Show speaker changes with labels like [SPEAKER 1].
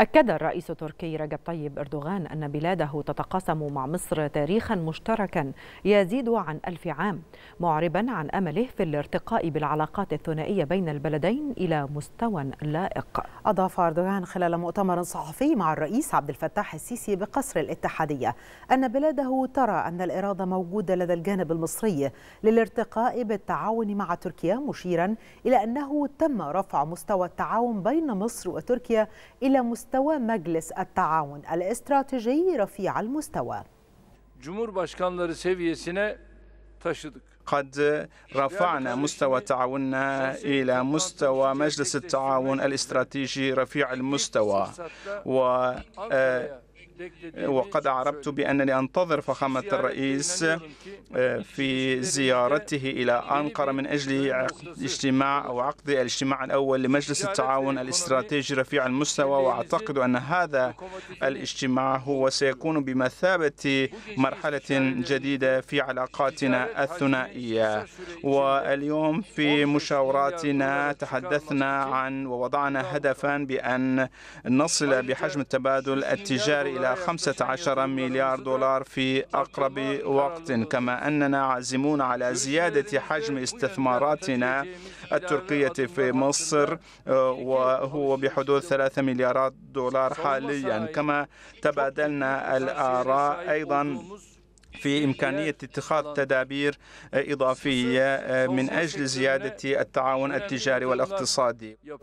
[SPEAKER 1] أكد الرئيس التركي رجب طيب أردوغان أن بلاده تتقاسم مع مصر تاريخا مشتركا يزيد عن ألف عام معربا عن أمله في الارتقاء بالعلاقات الثنائية بين البلدين إلى مستوى لائق أضاف أردوغان خلال مؤتمر صحفي مع الرئيس عبد الفتاح السيسي بقصر الاتحادية أن بلاده ترى أن الإرادة موجودة لدى الجانب المصري للارتقاء بالتعاون مع تركيا مشيرا إلى أنه تم رفع مستوى التعاون بين مصر وتركيا إلى مستوى مستوى مجلس التعاون الاستراتيجي رفيع المستوى
[SPEAKER 2] قد رفعنا مستوى تعاوننا إلى مستوى مجلس التعاون الاستراتيجي رفيع المستوى و آه، وقد أعربت بأنني أنتظر فخامة الرئيس آه، في زيارته إلى أنقرة من أجل اجتماع أو عقد الاجتماع الأول لمجلس التعاون الاستراتيجي رفيع المستوى وأعتقد أن هذا الاجتماع هو سيكون بمثابة مرحلة جديدة في علاقاتنا الثنائية واليوم في مشاوراتنا تحدثنا عن ووضعنا هدفا بأن نصل بحجم التبادل التجاري إلى 15 مليار دولار في أقرب وقت كما أننا عازمون على زيادة حجم استثماراتنا التركية في مصر آه، وهو بحدود 3 مليارات دولار حاليا كما تبادلنا الآراء أيضا في إمكانية اتخاذ تدابير إضافية آه، من أجل زيادة التعاون التجاري والاقتصادي